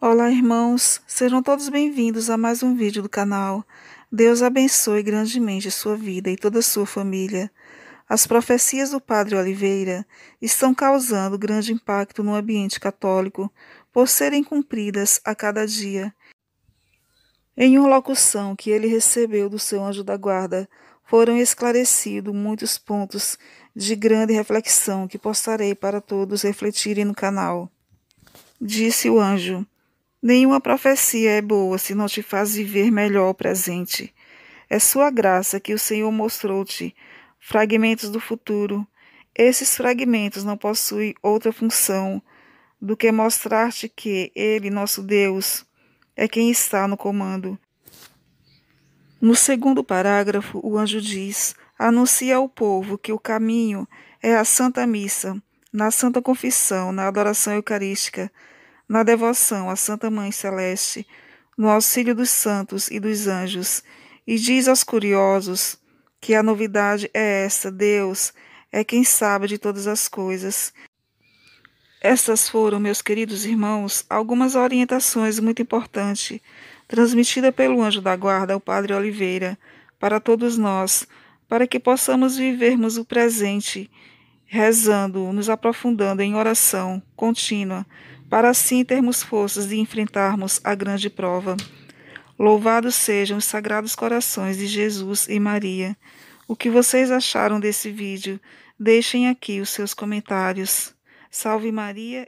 Olá, irmãos. Sejam todos bem-vindos a mais um vídeo do canal. Deus abençoe grandemente sua vida e toda a sua família. As profecias do Padre Oliveira estão causando grande impacto no ambiente católico por serem cumpridas a cada dia. Em uma locução que ele recebeu do seu anjo da guarda, foram esclarecidos muitos pontos de grande reflexão que postarei para todos refletirem no canal. Disse o anjo: Nenhuma profecia é boa se não te faz viver melhor o presente. É sua graça que o Senhor mostrou-te fragmentos do futuro. Esses fragmentos não possuem outra função do que mostrar-te que Ele, nosso Deus, é quem está no comando. No segundo parágrafo, o anjo diz: anuncia ao povo que o caminho é a Santa Missa, na Santa Confissão, na adoração eucarística na devoção à Santa Mãe Celeste, no auxílio dos santos e dos anjos, e diz aos curiosos que a novidade é essa: Deus é quem sabe de todas as coisas. Essas foram, meus queridos irmãos, algumas orientações muito importantes transmitidas pelo anjo da guarda ao Padre Oliveira para todos nós, para que possamos vivermos o presente, rezando, nos aprofundando em oração contínua, para assim termos forças de enfrentarmos a grande prova. Louvados sejam os sagrados corações de Jesus e Maria. O que vocês acharam desse vídeo? Deixem aqui os seus comentários. Salve Maria!